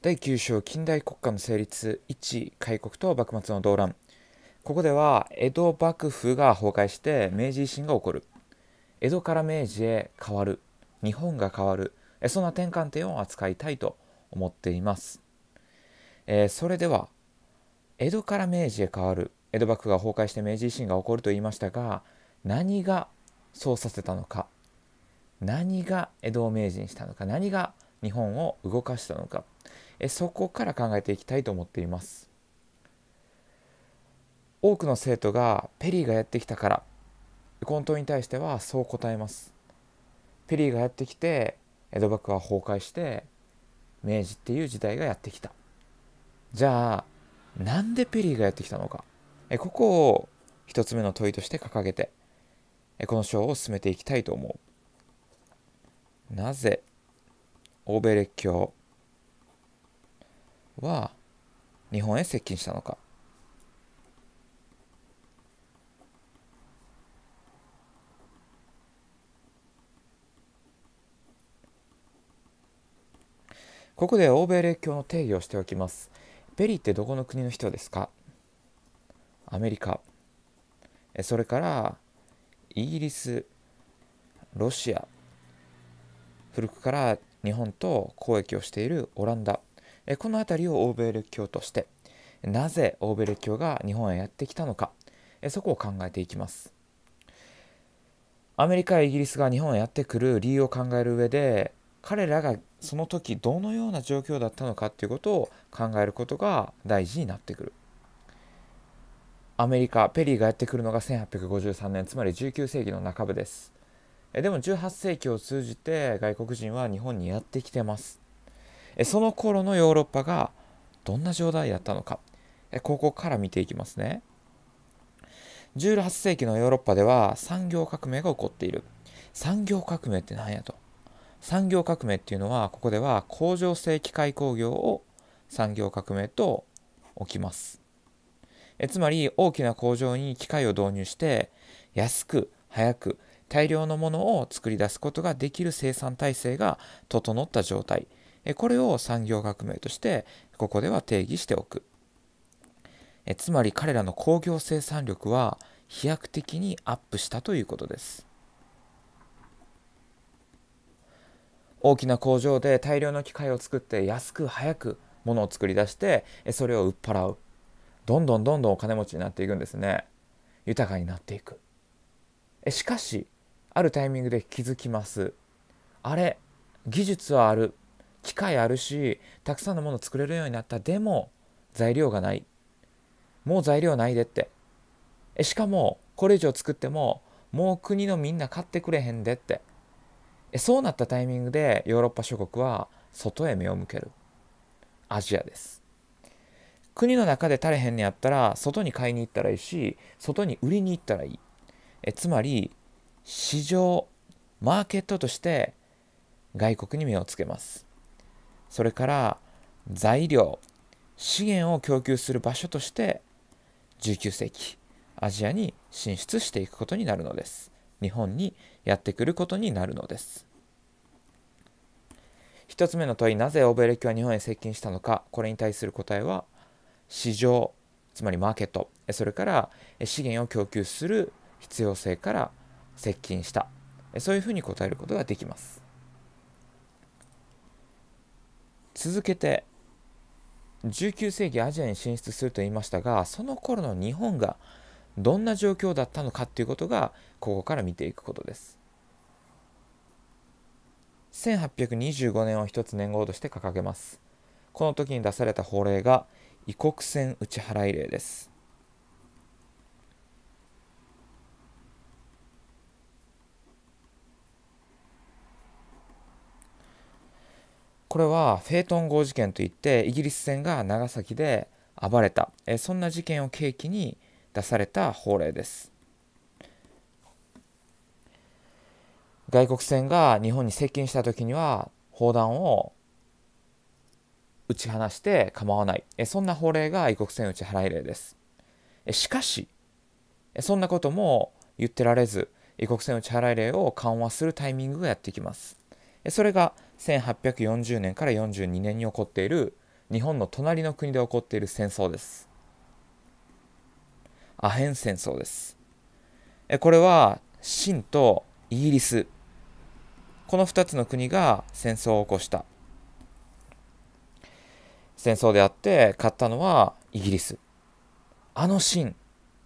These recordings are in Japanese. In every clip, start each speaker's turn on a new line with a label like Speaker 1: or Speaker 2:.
Speaker 1: 第9章近代国家の成立一開国と幕末の動乱ここでは江戸幕府が崩壊して明治維新が起こる江戸から明治へ変わる日本が変わるそんな転換点を扱いたいと思っています、えー、それでは江戸から明治へ変わる江戸幕府が崩壊して明治維新が起こると言いましたが何がそうさせたのか何が江戸を明治にしたのか何が日本を動かしたのかえそこから考えていきたいと思っています多くの生徒がペリーがやってきたからコンに対してはそう答えますペリーがやってきて江戸幕府は崩壊して明治っていう時代がやってきたじゃあなんでペリーがやってきたのかえここを一つ目の問いとして掲げてえこの章を進めていきたいと思うなぜ欧米列強は日本へ接近したのかここで欧米列強の定義をしておきます。ペリーってどこの国の人ですかアメリカ。それからイギリス、ロシア。古くから日本と交易をしているオランダ。この辺りを欧米列強としてなぜ欧米列強が日本へやってきたのかそこを考えていきますアメリカやイギリスが日本へやってくる理由を考える上で彼らがその時どのような状況だったのかっていうことを考えることが大事になってくるアメリカペリーがやってくるのが1853年つまり19世紀の半ばですでも18世紀を通じて外国人は日本にやってきてますその頃のヨーロッパがどんな状態だったのかここから見ていきますね18世紀のヨーロッパでは産業革命が起こっている産業革命って何やと産業革命っていうのはここでは工場制機械工業を産業革命と置きますえつまり大きな工場に機械を導入して安く早く大量のものを作り出すことができる生産体制が整った状態これを産業革命としてここでは定義しておくつまり彼らの工業生産力は飛躍的にアップしたということです大きな工場で大量の機械を作って安く早くものを作り出してそれを売っ払うどんどんどんどんお金持ちになっていくんですね豊かになっていくしかしあるタイミングで気づきますあれ技術はある機械あるしたくさんのもの作れるようになったでも材料がないもう材料ないでってえしかもこれ以上作ってももう国のみんな買ってくれへんでってえそうなったタイミングでヨーロッパ諸国は外へ目を向けるアジアです国の中で足れへんのやったら外に買いに行ったらいいし外に売りに行ったらいいえつまり市場マーケットとして外国に目をつけますそれから材料資源を供給する場所として19世紀アジアに進出していくことになるのです日本にやってくることになるのです1つ目の問いなぜ欧米歴は日本へ接近したのかこれに対する答えは市場つまりマーケットそれから資源を供給する必要性から接近したそういうふうに答えることができます続けて19世紀アジアに進出すると言いましたがその頃の日本がどんな状況だったのかということがここから見ていくことです1825年を一つ年号として掲げますこの時に出された法令が異国船打払令ですこれはフェートン号事件といってイギリス船が長崎で暴れた、えそんな事件を契機に出された法令です。外国船が日本に接近した時には砲弾を打ち放して構わないえそんな法令が異国船打ち払い令ですえしかしえそんなことも言ってられず異国船打ち払い令を緩和するタイミングがやってきますえそれが1840年から42年に起こっている日本の隣の国で起こっている戦争ですアヘン戦争ですこれは清とイギリスこの2つの国が戦争を起こした戦争であって勝ったのはイギリスあの清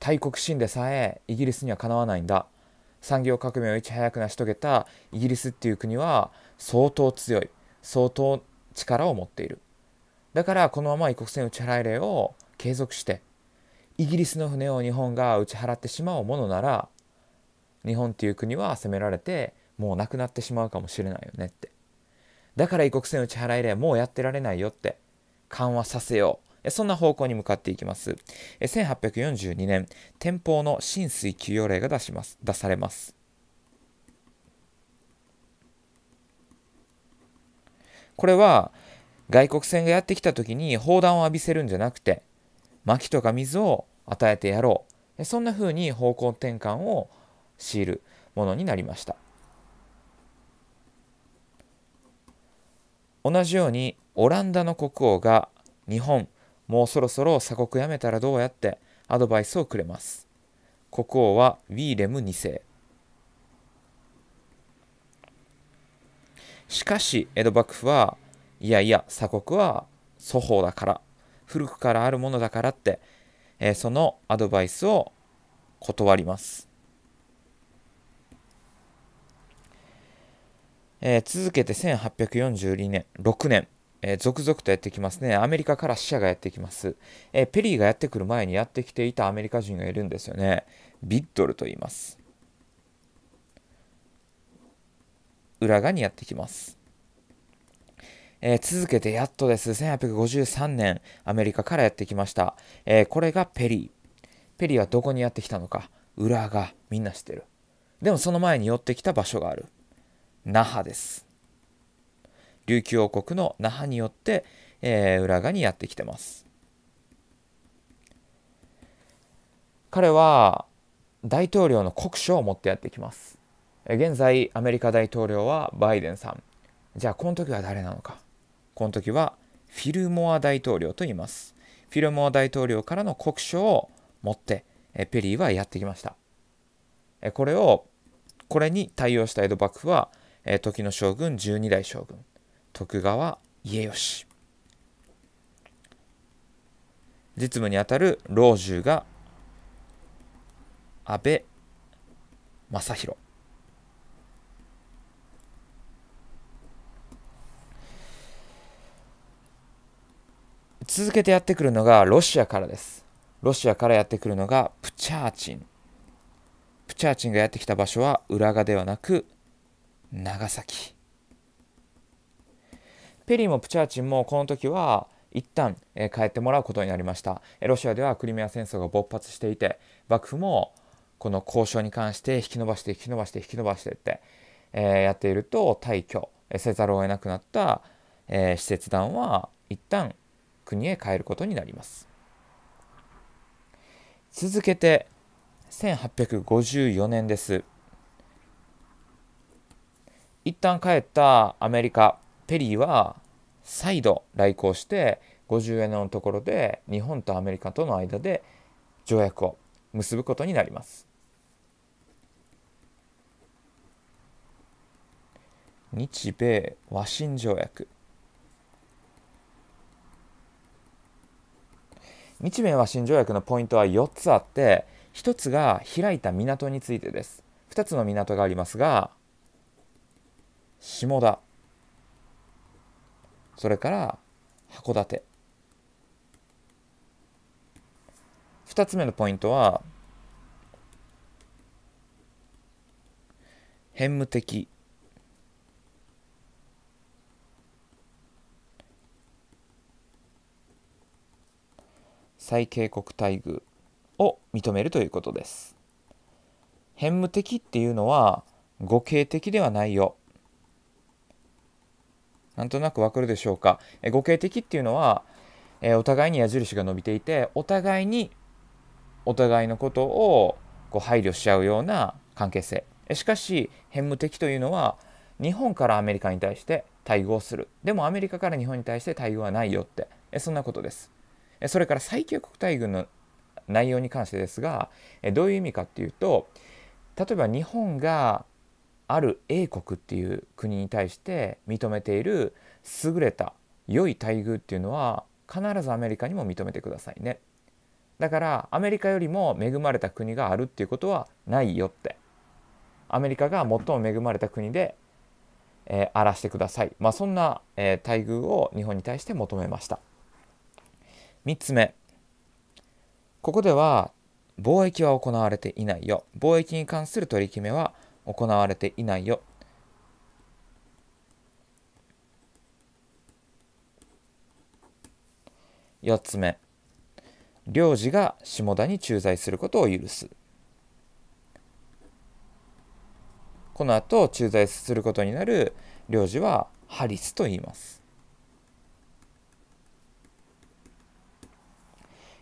Speaker 1: 大国清でさえイギリスにはかなわないんだ産業革命をいち早く成し遂げたイギリスっていう国は相当強い相当力を持っているだからこのまま異国船打ち払い令を継続してイギリスの船を日本が打ち払ってしまうものなら日本っていう国は攻められてもうなくなってしまうかもしれないよねってだから異国船打ち払い令もうやってられないよって緩和させようそんな方向に向かっていきます1842年天保の浸水休養令が出します出されますこれは外国船がやってきた時に砲弾を浴びせるんじゃなくて薪とか水を与えてやろうそんな風に方向転換を強いるものになりました同じようにオランダの国王が日本もうそろそろ鎖国やめたらどうやってアドバイスをくれます国王はウィーレム2世しかし江戸幕府はいやいや鎖国は祖法だから古くからあるものだからって、えー、そのアドバイスを断ります、えー、続けて1842年6年、えー、続々とやってきますねアメリカから死者がやってきます、えペリーがやってくる前にやってきていたアメリカ人がいるんですよねビッドルと言います裏側にやってきます。えー、続けてやっとです。1853年、アメリカからやってきました。えー、これがペリー。ペリーはどこにやってきたのか。裏がみんな知ってる。でもその前に寄ってきた場所がある。那覇です。琉球王国の那覇によって、えー、裏側にやってきてます。彼は大統領の国書を持ってやってきます。現在アメリカ大統領はバイデンさんじゃあこの時は誰なのかこの時はフィルモア大統領と言いますフィルモア大統領からの国書を持ってペリーはやってきましたこれをこれに対応した江戸幕府は時の将軍12代将軍徳川家吉実務にあたる老中が安倍正弘続けてやってくるのがロシアからです。ロシアからやってくるのがプチャーチン。プチャーチンがやってきた場所は浦賀ではなく長崎。ペリーもプチャーチンもこの時は一旦、えー、帰ってもらうことになりました。ロシアではクリミア戦争が勃発していて幕府もこの交渉に関して引き延ばして引き延ばして引き延ばしてって、えやっていると退去せざるを得なくなった、え使節団は一旦国へ帰ることになります続けて1854年です一旦帰ったアメリカペリーは再度来航して50円のところで日本とアメリカとの間で条約を結ぶことになります日米和親条約日米和親条約のポイントは4つあって1つが開いた港についてです2つの港がありますが下田それから函館2つ目のポイントは偏無的最恵国待遇を認めるということです。偏無的っていうのは語形的ではないよ。なんとなくわかるでしょうか。え語形的っていうのは、えお互いに矢印が伸びていてお互いにお互いのことをこう配慮しちゃうような関係性。しかし偏無的というのは日本からアメリカに対して対応するでもアメリカから日本に対して対応はないよってえそんなことですそれから最強国待遇の内容に関してですがどういう意味かっていうと例えば日本がある英国っていう国に対して認めている優れた良い待遇っていうのは必ずアメリカにも認めてくださいね。だからアメリカよりも恵まれた国があるっていうことはないよってアメリカが最も恵まれた国で、えー、荒らしてください、まあ、そんな、えー、待遇を日本に対して求めました。3つ目ここでは貿易は行われていないよ貿易に関する取り決めは行われていないよ4つ目領事が下田に駐在することを許すこの後駐在することになる領事はハリスと言います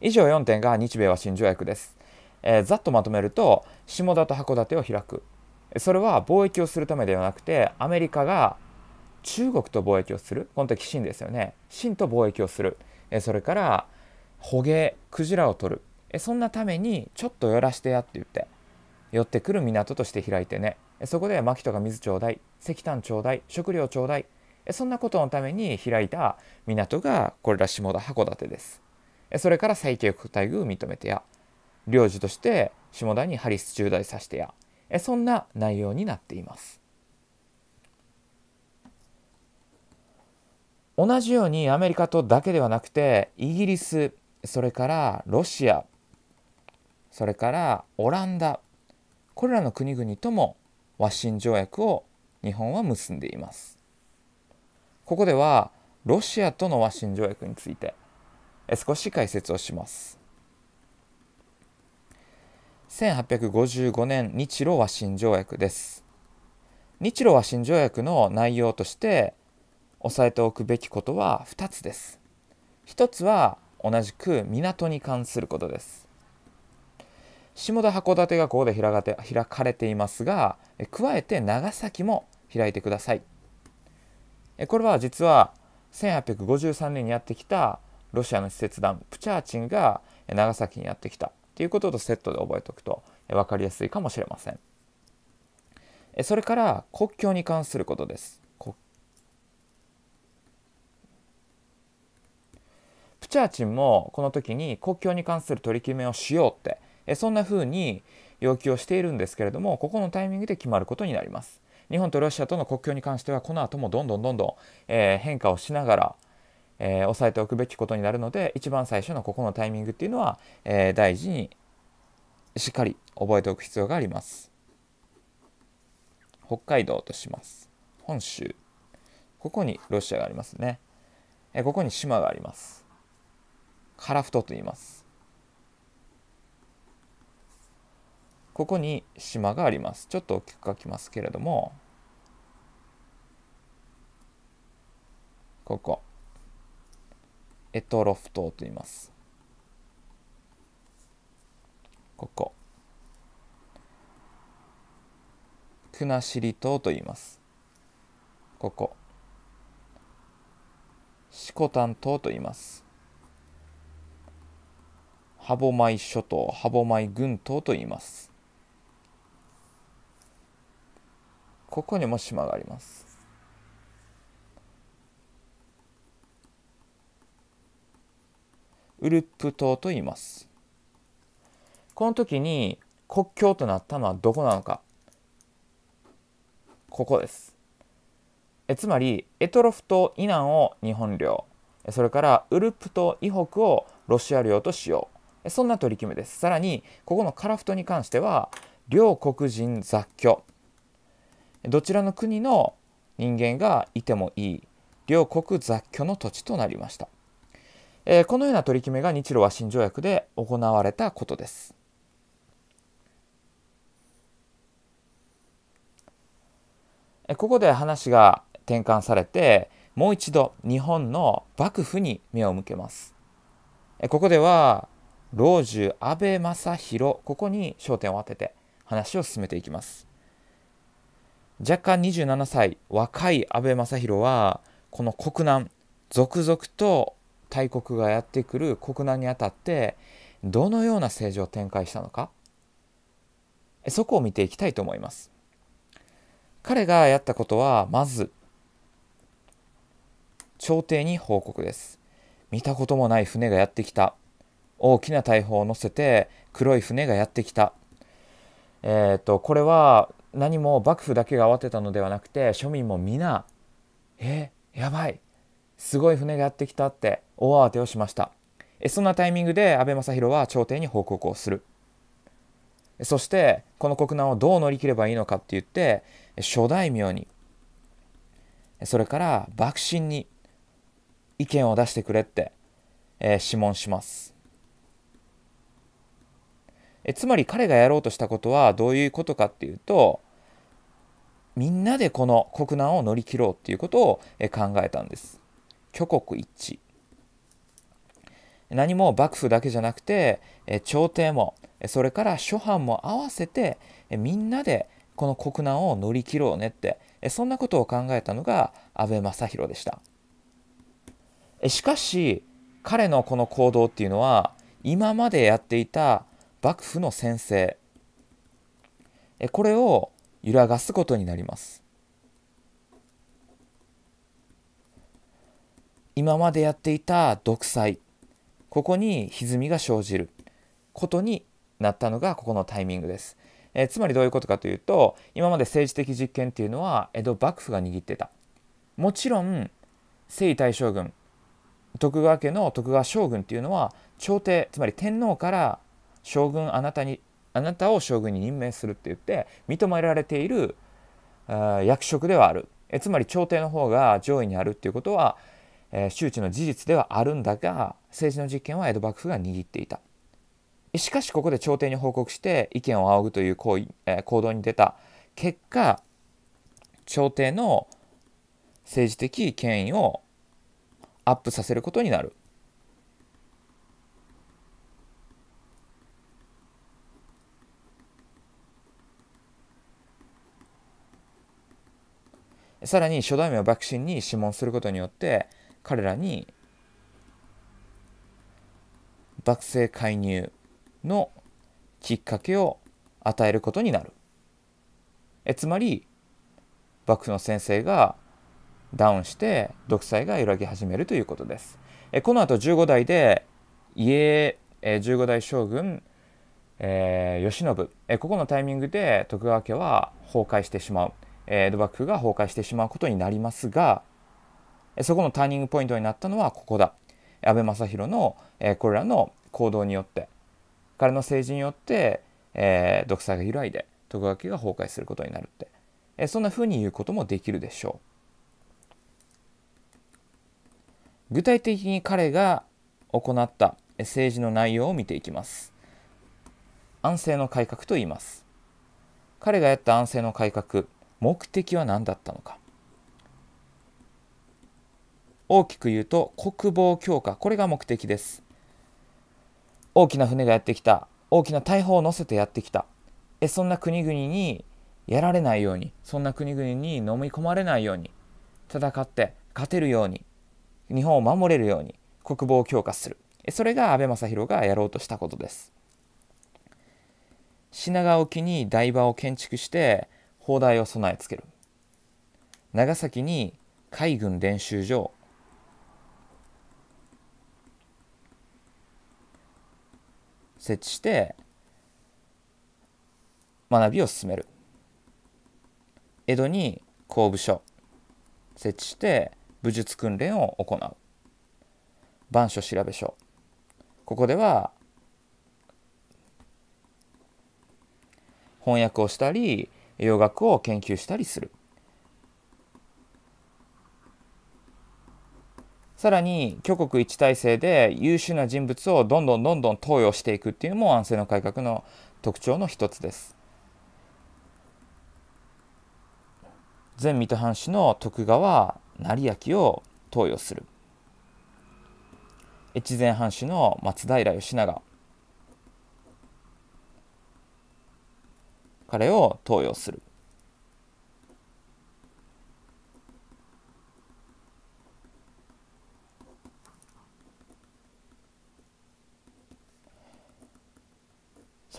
Speaker 1: 以上4点が日米和親条約です、えー、ざっとまとめると下田と函館を開くそれは貿易をするためではなくてアメリカが中国と貿易をするこの時清ですよね清と貿易をするそれから捕鯨クジラを取るそんなためにちょっと寄らしてやって言って寄ってくる港として開いてねそこで牧とか水ちょうだい石炭ちょうだい食料ちょうだいそんなことのために開いた港がこれら下田函館です。それから最恵国待遇を認めてや領事として下田にハリス中大させてやそんな内容になっています同じようにアメリカとだけではなくてイギリスそれからロシアそれからオランダこれらの国々とも和親条約を日本は結んでいますここではロシアとの和親条約について少し解説をします1855年日露和親条約です日露和親条約の内容として押さえておくべきことは2つです1つは同じく港に関することです下田函館がここで開かれていますが加えて長崎も開いてくださいこれは実は1853年にやってきたロシアの施設団プチャーチンが長崎にやってきたっていうこととセットで覚えておくと分かりやすいかもしれません。それから国境に関することです。プチャーチンもこの時に国境に関する取り決めをしようってえそんな風に要求をしているんですけれどもここのタイミングで決まることになります。日本とロシアとの国境に関してはこの後もどんどんどんどん、えー、変化をしながらえー、押さえておくべきことになるので一番最初のここのタイミングっていうのは、えー、大事にしっかり覚えておく必要があります北海道とします本州ここにロシアがありますね、えー、ここに島がありますカラフトと言いますここに島がありますちょっと大きく書きますけれどもここエトロフ島と言います。ここ。国後島と言います。ここ。シコタ島と言います。歯舞諸島、歯舞群島と言います。ここにも島があります。ウルプ島と言いますこの時に国境となったのはどこなのかここですえつまりエトロフ島以南を日本領それからウルプ島以北をロシア領としようそんな取り決めですさらにここのカラフトに関しては両国人雑居どちらの国の人間がいてもいい両国雑居の土地となりましたえー、このような取り決めが日露和親条約で行われたことです。えここで話が転換されてもう一度日本の幕府に目を向けます。えここでは老中安倍正弘ここに焦点を当てて話を進めていきます。若干27歳若い安倍正弘はこの国難続々と大国がやってくる国難にあたってどのような政治を展開したのかそこを見ていきたいと思います彼がやったことはまず朝廷に報告です見たこともない船がやってきた大きな大砲を乗せて黒い船がやってきたえっ、ー、とこれは何も幕府だけが慌てたのではなくて庶民も皆「えやばいすごい船がやってきたって大慌てをしましたそんなタイミングで安倍政宏は朝廷に報告をするそしてこの国難をどう乗り切ればいいのかって言って諸大名にそれから幕臣に意見を出してくれって、えー、諮問しますえつまり彼がやろうとしたことはどういうことかっていうとみんなでこの国難を乗り切ろうっていうことを考えたんです挙国一致何も幕府だけじゃなくて朝廷もそれから諸藩も合わせてみんなでこの国難を乗り切ろうねってそんなことを考えたのが安倍正弘でしたしかし彼のこの行動っていうのは今までやっていた幕府の先生これを揺らがすことになります今までやっていた独裁ここに歪みが生じることになったのがここのタイミングです。えー、つまりどういうことかというと今まで政治的実権っていうのは江戸幕府が握ってた。もちろん征夷大将軍徳川家の徳川将軍っていうのは朝廷つまり天皇から将軍あなたにあなたを将軍に任命するって言って認められている役職ではあるえつまり朝廷の方が上位にあるっていうことはえ周知の事実ではあるんだが政治の実権は江戸幕府が握っていたしかしここで朝廷に報告して意見を仰ぐという行為、え行動に出た結果朝廷の政治的権威をアップさせることになる。さらに諸大名を幕臣に諮問することによって彼らに学生介入のきっかけを与えることになる。えつまり幕府の先生がダウンして独裁が揺らぎ始めるということです。えこの後15代で家え15代将軍、え慶喜えここのタイミングで徳川家は崩壊してしまう、えー、江戸幕府が崩壊してしまうことになりますがそこのターニングポイントになったのはここだ安倍正弘の、えこれらの行動によって彼の政治によって、え独裁が開いて徳川家が崩壊することになるって、えそんなふうに言うこともできるでしょう具体的に彼が行った政治の内容を見ていきます安政の改革と言います彼がやった安政の改革目的は何だったのか大きく言うと国防強化これが目的です大きな船がやってきた大きな大砲を乗せてやってきたえそんな国々にやられないようにそんな国々に飲み込まれないように戦って勝てるように日本を守れるように国防を強化するそれが安倍正弘がやろうとしたことです品川沖に台場を建築して砲台を備え付ける長崎に海軍練習場設置して学びを進める江戸に工部所設置して武術訓練を行う番所調べ所ここでは翻訳をしたり洋楽を研究したりするさらに挙国一体制で優秀な人物をどんどんどんどん登用していくっていうのも安政の改革の特徴の一つです。前水戸藩主の徳川成明を登用する越前藩主の松平義長彼を登用する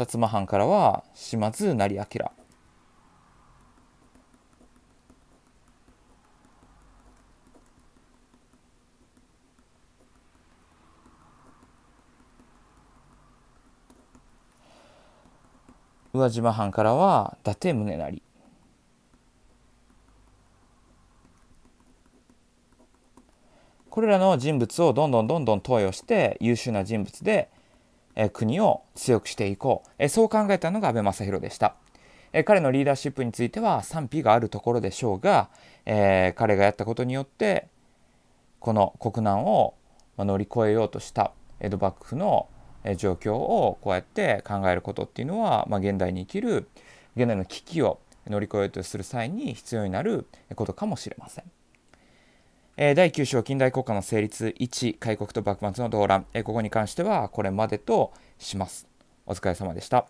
Speaker 1: 薩摩藩からは島津成明宇和島藩からは伊達宗成これらの人物をどんどんどんどん投与して優秀な人物で国を強くしていこうそう考えたのが安倍正弘でした彼のリーダーシップについては賛否があるところでしょうが彼がやったことによってこの国難を乗り越えようとした江戸幕府の状況をこうやって考えることっていうのは、まあ、現代に生きる現代の危機を乗り越えようとする際に必要になることかもしれません。え第9章近代国家の成立1開国と幕末の動乱、えここに関してはこれまでとしますお疲れ様でした